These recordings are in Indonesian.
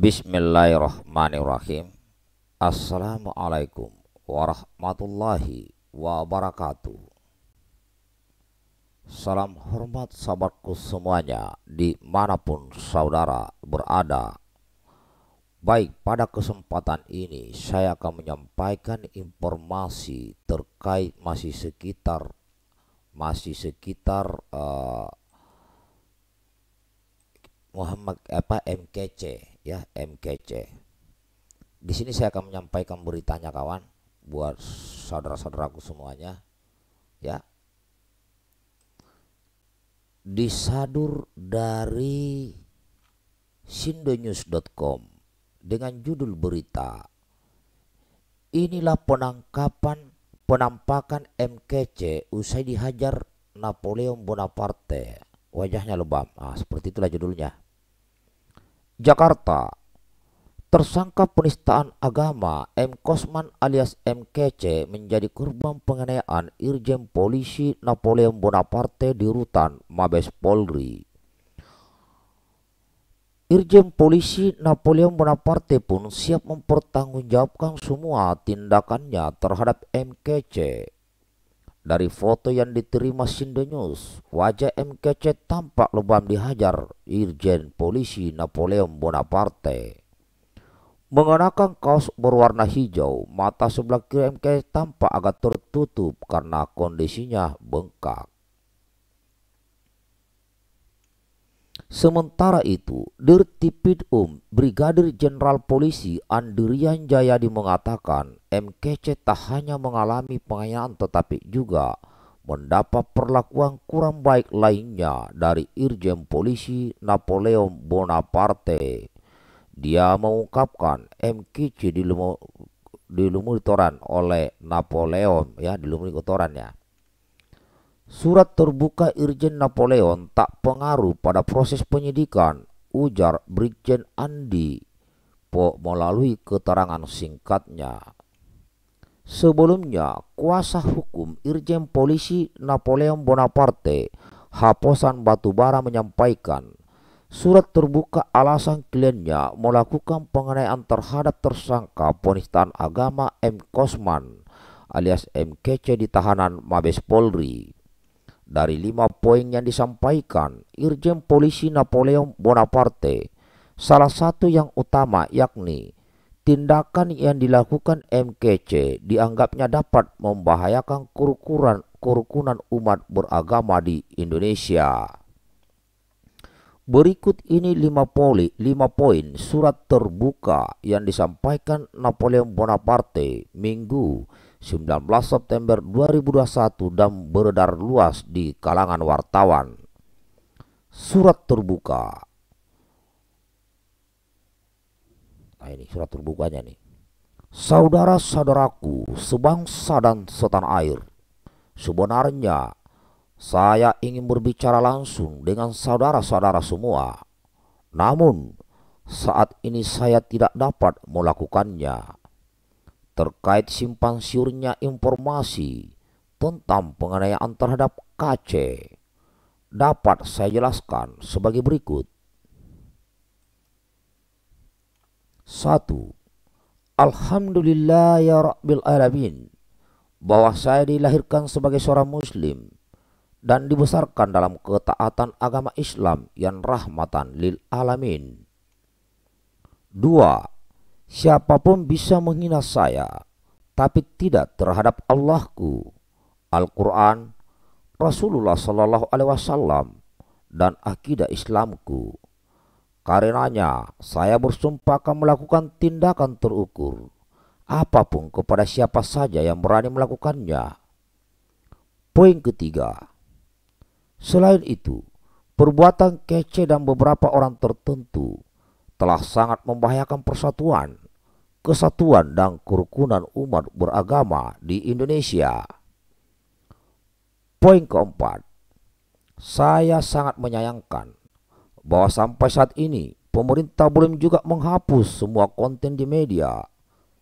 Bismillahirrahmanirrahim. Assalamualaikum warahmatullahi wabarakatuh. Salam hormat sahabatku semuanya dimanapun saudara berada. Baik, pada kesempatan ini saya akan menyampaikan informasi terkait masih sekitar masih sekitar uh, Muhammad apa MKC ya MKC. Di sini saya akan menyampaikan beritanya kawan buat saudara-saudaraku semuanya ya. Disadur dari sindonews.com dengan judul berita Inilah penangkapan penampakan MKC usai dihajar Napoleon Bonaparte. Wajahnya lebam. Ah seperti itulah judulnya. Jakarta. Tersangka penistaan agama M. Kosman alias M MKC menjadi korban penganiayaan Irjen Polisi Napoleon Bonaparte di Rutan Mabes Polri. Irjen Polisi Napoleon Bonaparte pun siap mempertanggungjawabkan semua tindakannya terhadap M MKC. Dari foto yang diterima Sindo wajah MKC tampak lebam dihajar Irjen Polisi Napoleon Bonaparte. Mengenakan kaos berwarna hijau, mata sebelah kiri MKC tampak agak tertutup karena kondisinya bengkak. Sementara itu, Um, Brigadir Jenderal Polisi Andrian Jayadi mengatakan MKC tak hanya mengalami penganiayaan tetapi juga mendapat perlakuan kurang baik lainnya dari Irjen Polisi Napoleon Bonaparte. Dia mengungkapkan MKC dilumur, dilumuri kotoran oleh Napoleon ya dilumuri kotoran ya Surat terbuka Irjen Napoleon tak pengaruh pada proses penyidikan, ujar Brigjen Andi po melalui keterangan singkatnya. Sebelumnya, kuasa hukum Irjen Polisi Napoleon Bonaparte, Haposan Batubara menyampaikan, surat terbuka alasan kliennya melakukan pengenaian terhadap tersangka penistaan agama M. Kosman alias M Kece di tahanan Mabes Polri. Dari lima poin yang disampaikan, Irjen Polisi Napoleon Bonaparte, salah satu yang utama yakni tindakan yang dilakukan MKC dianggapnya dapat membahayakan kurukuran, kurukunan umat beragama di Indonesia. Berikut ini lima poli, lima poin surat terbuka yang disampaikan Napoleon Bonaparte Minggu 19 September 2021 dan beredar luas di kalangan wartawan. Surat terbuka. Nah ini surat terbukanya nih. Saudara-saudaraku sebangsa dan setan air. Sebenarnya saya ingin berbicara langsung dengan saudara-saudara semua. Namun saat ini saya tidak dapat melakukannya terkait simpang siurnya informasi tentang penganiayaan terhadap KC dapat saya jelaskan sebagai berikut. 1. Alhamdulillah ya Rabbil Alamin bahwa saya dilahirkan sebagai seorang muslim dan dibesarkan dalam ketaatan agama Islam yang rahmatan lil alamin. 2 Siapapun bisa menghina saya, tapi tidak terhadap Allahku. Al-Quran, Rasulullah Shallallahu Alaihi Wasallam, dan akidah Islamku. Karenanya, saya bersumpah akan melakukan tindakan terukur, apapun kepada siapa saja yang berani melakukannya. Poin ketiga, selain itu, perbuatan kece dan beberapa orang tertentu telah sangat membahayakan persatuan kesatuan dan kerukunan umat beragama di Indonesia. Poin keempat, saya sangat menyayangkan bahwa sampai saat ini pemerintah belum juga menghapus semua konten di media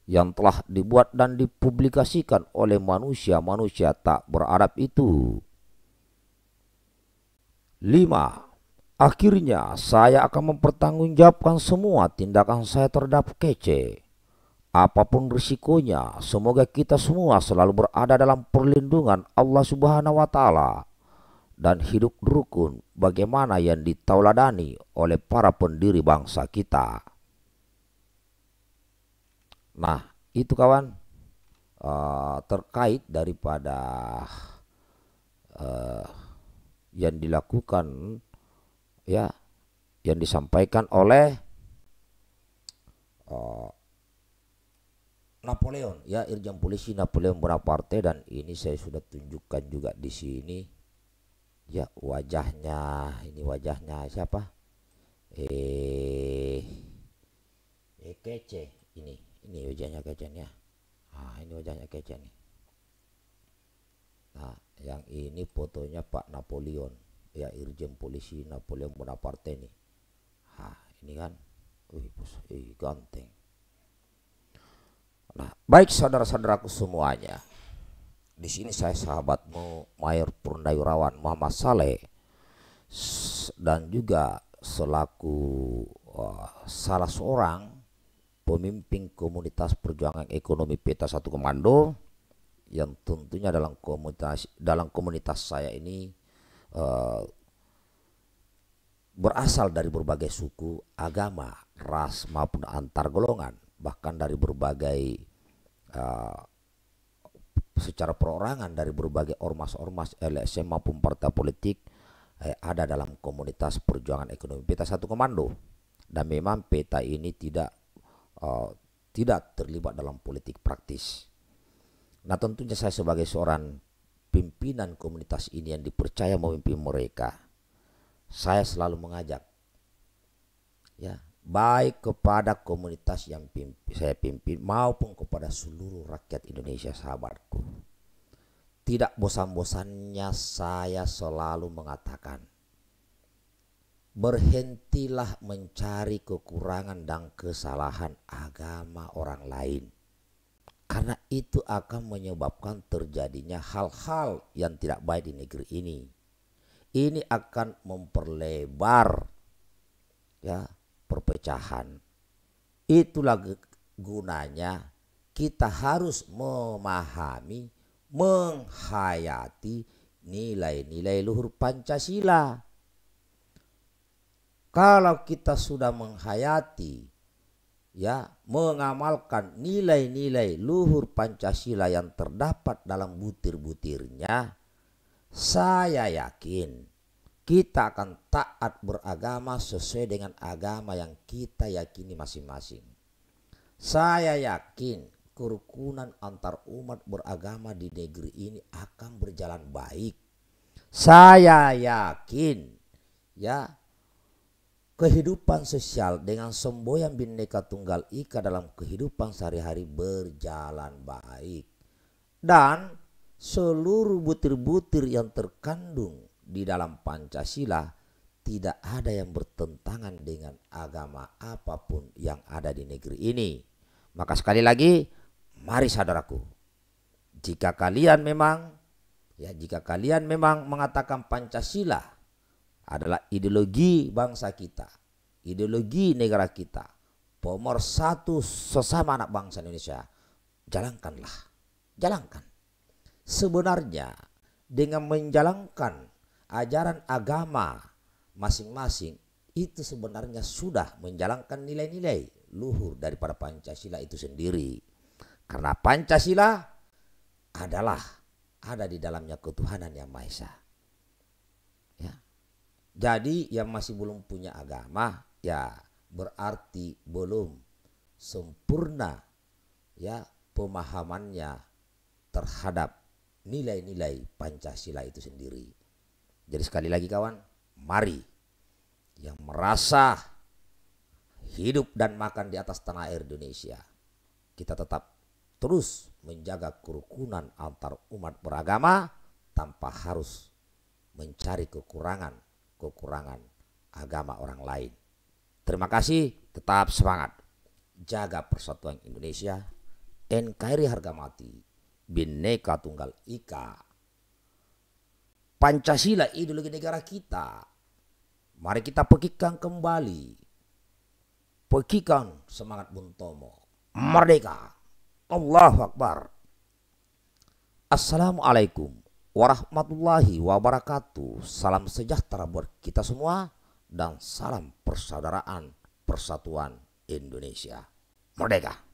yang telah dibuat dan dipublikasikan oleh manusia-manusia tak beradab itu. 5. Akhirnya saya akan mempertanggungjawabkan semua tindakan saya terhadap kece apapun risikonya, semoga kita semua selalu berada dalam perlindungan Allah Subhanahu wa taala dan hidup rukun bagaimana yang ditauladani oleh para pendiri bangsa kita. Nah, itu kawan uh, terkait daripada uh, yang dilakukan ya yang disampaikan oleh uh, Napoleon ya Irjen Polisi Napoleon Bonaparte dan ini saya sudah tunjukkan juga di sini ya wajahnya ini wajahnya siapa eh eh kece ini ini wajahnya kece ya ah ini wajahnya kece nih nah yang ini fotonya Pak Napoleon ya Irjen Polisi Napoleon Bonaparte nih ah ini kan wih, wih eh, ganteng Baik saudara-saudaraku semuanya. Di sini saya sahabatmu Mayor Purnayurawan Muhammad Saleh dan juga selaku eh, salah seorang pemimpin komunitas perjuangan ekonomi Peta Satu Komando yang tentunya dalam komunitas dalam komunitas saya ini eh, berasal dari berbagai suku, agama, ras maupun antar golongan, bahkan dari berbagai Eh, secara perorangan dari berbagai ormas-ormas LSM maupun partai politik eh, ada dalam komunitas perjuangan ekonomi peta satu komando dan memang peta ini tidak uh, tidak terlibat dalam politik praktis. Nah tentunya saya sebagai seorang pimpinan komunitas ini yang dipercaya memimpin mereka, saya selalu mengajak ya baik kepada komunitas yang pimpin, saya pimpin maupun kepada seluruh rakyat Indonesia sahabatku. Tidak bosan-bosannya saya selalu mengatakan, berhentilah mencari kekurangan dan kesalahan agama orang lain. Karena itu akan menyebabkan terjadinya hal-hal yang tidak baik di negeri ini. Ini akan memperlebar ya perpecahan. Itulah gunanya kita harus memahami, menghayati nilai-nilai luhur Pancasila. Kalau kita sudah menghayati, ya, mengamalkan nilai-nilai luhur Pancasila yang terdapat dalam butir-butirnya, saya yakin kita akan taat beragama sesuai dengan agama yang kita yakini masing-masing. Saya yakin kerukunan antar umat beragama di negeri ini akan berjalan baik. Saya yakin ya kehidupan sosial dengan semboyan bineka tunggal ika dalam kehidupan sehari-hari berjalan baik. Dan seluruh butir-butir yang terkandung di dalam Pancasila tidak ada yang bertentangan dengan agama apapun yang ada di negeri ini. Maka sekali lagi, mari saudaraku, jika kalian memang ya jika kalian memang mengatakan Pancasila adalah ideologi bangsa kita, ideologi negara kita, pomor satu sesama anak bangsa Indonesia, jalankanlah, jalankan. Sebenarnya dengan menjalankan ajaran agama masing-masing itu sebenarnya sudah menjalankan nilai-nilai luhur daripada Pancasila itu sendiri. Karena Pancasila adalah ada di dalamnya ketuhanan yang Maha Esa. Ya. Jadi yang masih belum punya agama ya berarti belum sempurna ya pemahamannya terhadap nilai-nilai Pancasila itu sendiri. Jadi sekali lagi kawan, mari yang merasa hidup dan makan di atas tanah air Indonesia, kita tetap terus menjaga kerukunan antar umat beragama tanpa harus mencari kekurangan-kekurangan agama orang lain. Terima kasih, tetap semangat. Jaga persatuan Indonesia, NKRI harga mati, Bhinneka Tunggal Ika. Pancasila ideologi negara kita. Mari kita pekikan kembali. Pekikan semangat Bung Tomo. Merdeka. Allahu Akbar. Assalamualaikum warahmatullahi wabarakatuh. Salam sejahtera buat kita semua dan salam persaudaraan persatuan Indonesia. Merdeka!